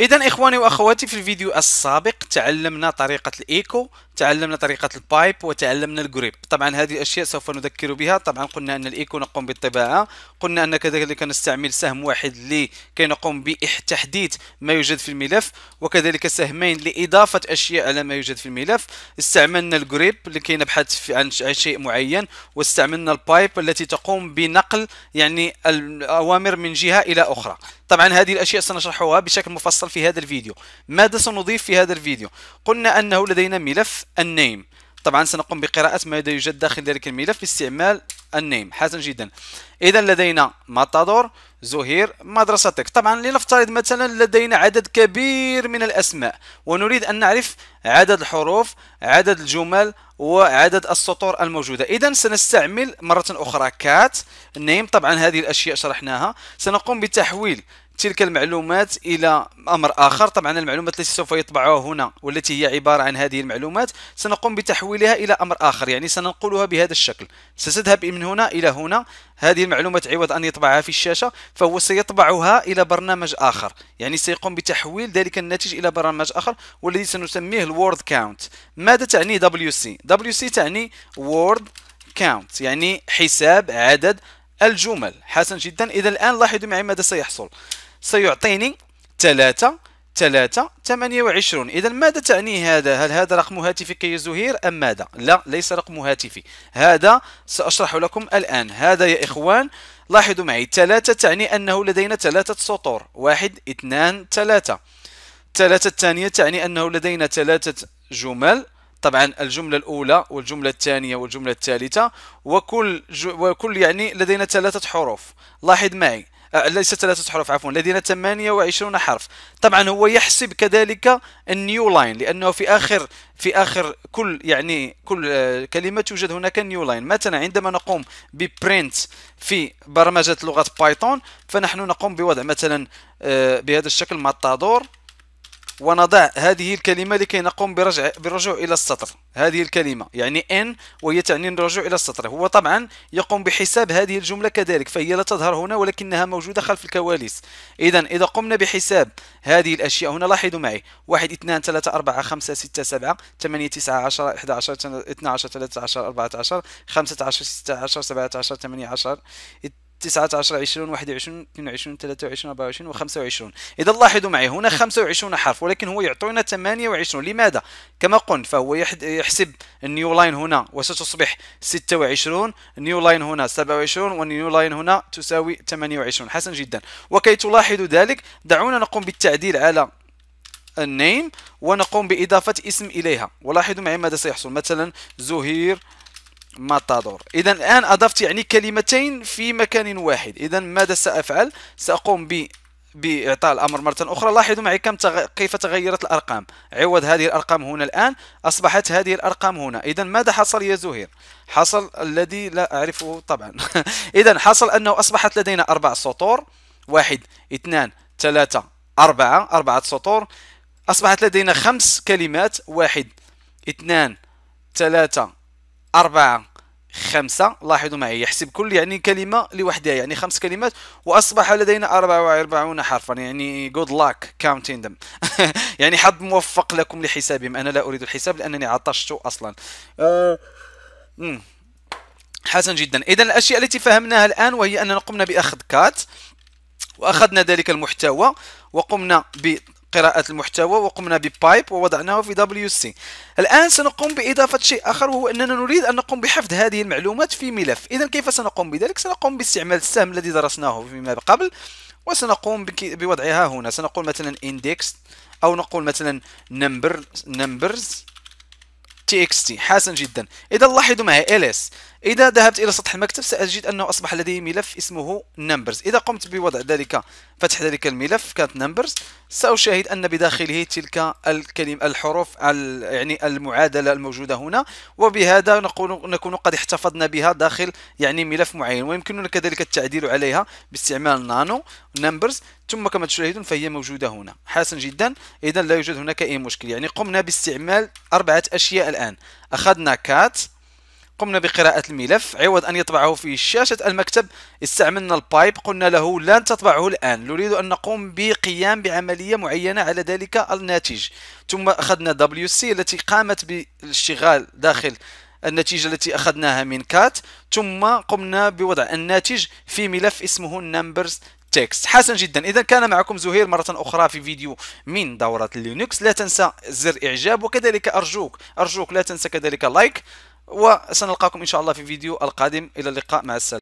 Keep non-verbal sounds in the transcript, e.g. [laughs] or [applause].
اذا اخواني واخواتي في الفيديو السابق تعلمنا طريقه الايكو تعلمنا طريقة البايب وتعلمنا الجريب طبعا هذه الأشياء سوف نذكر بها طبعا قلنا أن الإيكو نقوم بالطباعة قلنا أن كذلك نستعمل سهم واحد لكي نقوم بتحديث ما يوجد في الملف وكذلك سهمين لإضافة أشياء على ما يوجد في الملف استعملنا الجريب لكي نبحث عن شيء معين واستعملنا البايب التي تقوم بنقل يعني الأوامر من جهة إلى أخرى طبعا هذه الأشياء سنشرحها بشكل مفصل في هذا الفيديو ماذا سنضيف في هذا الفيديو قلنا أنه لدينا ملف النيم طبعا سنقوم بقراءة ماذا يوجد داخل ذلك الملف باستعمال النيم حسن جدا إذا لدينا ماتادور زهير مدرستك طبعا لنفترض مثلا لدينا عدد كبير من الأسماء ونريد أن نعرف عدد الحروف عدد الجمل وعدد السطور الموجودة إذا سنستعمل مرة أخرى كات نيم طبعا هذه الأشياء شرحناها سنقوم بتحويل تلك المعلومات الى امر اخر طبعا المعلومات التي سوف يطبعها هنا والتي هي عباره عن هذه المعلومات سنقوم بتحويلها الى امر اخر يعني سننقلها بهذا الشكل ستذهب من هنا الى هنا هذه المعلومات عوض ان يطبعها في الشاشه فهو سيطبعها الى برنامج اخر يعني سيقوم بتحويل ذلك الناتج الى برنامج اخر والذي سنسميه الوورد كاونت ماذا تعني دبليو سي دبليو سي تعني وورد كاونت يعني حساب عدد الجمل حسن جدا اذا الان لاحظوا معي ماذا سيحصل سيعطيني 3 3 28 اذا ماذا تعني هذا هل هذا رقم هاتفي كي زهير ام ماذا لا ليس رقم هاتفي هذا ساشرح لكم الان هذا يا اخوان لاحظوا معي 3 تعني انه لدينا ثلاثه سطور 1 2 3 3 الثانيه تعني انه لدينا ثلاثه جمل طبعا الجمله الاولى والجمله الثانيه والجمله الثالثه وكل وكل يعني لدينا ثلاثه حروف لاحظ معي آه، ليس ثلاثة حروف عفوا لدينا 28 حرف طبعا هو يحسب كذلك النيو لاين لأنه في آخر في آخر كل يعني كل آه، كلمة توجد هناك نيو لاين مثلا عندما نقوم ببرنت في برمجة لغة بايثون فنحن نقوم بوضع مثلا آه، بهذا الشكل ماتادور ونضع هذه الكلمة لكي نقوم برجع بالرجوع إلى السطر هذه الكلمة يعني ان وهي تعني الرجوع إلى السطر هو طبعا يقوم بحساب هذه الجملة كذلك فهي لا تظهر هنا ولكنها موجودة خلف الكواليس إذا إذا قمنا بحساب هذه الأشياء هنا لاحظوا معي 1 2 3 4 5 6 7 8 9 10 11 12 13 14 15 16 17 18 9 اثنين 20 21 22 23 24 و 25 اذا لاحظوا معي هنا 25 حرف ولكن هو يعطينا 28 لماذا كما قلنا فهو يحسب النيو لاين هنا وستصبح 26 نيو لاين هنا 27 والنيو لاين هنا تساوي 28 حسن جدا وكي تلاحظوا ذلك دعونا نقوم بالتعديل على النيم ونقوم باضافه اسم اليها ولاحظوا معي ماذا سيحصل مثلا زهير ماتادور اذا الان اضفت يعني كلمتين في مكان واحد اذا ماذا سافعل ساقوم ب باعطاء الامر مره اخرى لاحظوا معي كم تغ... كيف تغيرت الارقام عوض هذه الارقام هنا الان اصبحت هذه الارقام هنا اذا ماذا حصل يا زهير حصل الذي لا اعرفه طبعا [laughs] اذا حصل انه اصبحت لدينا اربع سطور واحد اثنان ثلاثه اربعه اربعه سطور اصبحت لدينا خمس كلمات واحد اثنان ثلاثه أربعة خمسة لاحظوا معي يحسب كل يعني كلمة لوحدها يعني خمس كلمات وأصبح لدينا 44 حرفا يعني good luck counting them [laughs] يعني حظ موفق لكم لحسابهم أنا لا أريد الحساب لأنني عطشت أصلا آه، حسن جدا إذا الأشياء التي فهمناها الآن وهي أننا قمنا بأخذ كات وأخذنا ذلك المحتوى وقمنا ب قراءة المحتوى وقمنا ببايب ووضعناه في دبليو سي الآن سنقوم بإضافة شيء آخر وهو أننا نريد أن نقوم بحفظ هذه المعلومات في ملف إذا كيف سنقوم بذلك؟ سنقوم باستعمال السهم الذي درسناه فيما قبل وسنقوم بوضعها هنا سنقول مثلا index أو نقول مثلا number numbers تي اكس تي حسن جدا اذا لاحظوا معي ls إذا ذهبت إلى سطح المكتب سأجد أنه أصبح لدي ملف اسمه numbers إذا قمت بوضع ذلك فتح ذلك الملف كانت numbers سأشاهد أن بداخله تلك الكلمة الحروف يعني المعادلة الموجودة هنا وبهذا نقول نكون قد احتفظنا بها داخل يعني ملف معين ويمكننا كذلك التعديل عليها باستعمال نانو numbers ثم كما تشاهدون فهي موجودة هنا حسن جدا إذا لا يوجد هناك أي مشكل يعني قمنا باستعمال أربعة أشياء الآن أخذنا كات قمنا بقراءة الملف عوض أن يطبعه في شاشة المكتب استعملنا البايب قلنا له لن تطبعه الآن نريد أن نقوم بقيام بعملية معينة على ذلك الناتج ثم أخذنا WC التي قامت بالاشتغال داخل النتيجة التي أخذناها من كات ثم قمنا بوضع الناتج في ملف اسمه numbers text حسن جدا اذا كان معكم زهير مره اخرى في فيديو من دوره لينكس لا تنسى زر اعجاب وكذلك ارجوك ارجوك لا تنسى كذلك لايك وسنلقاكم إن شاء الله في فيديو القادم إلى اللقاء مع السلامة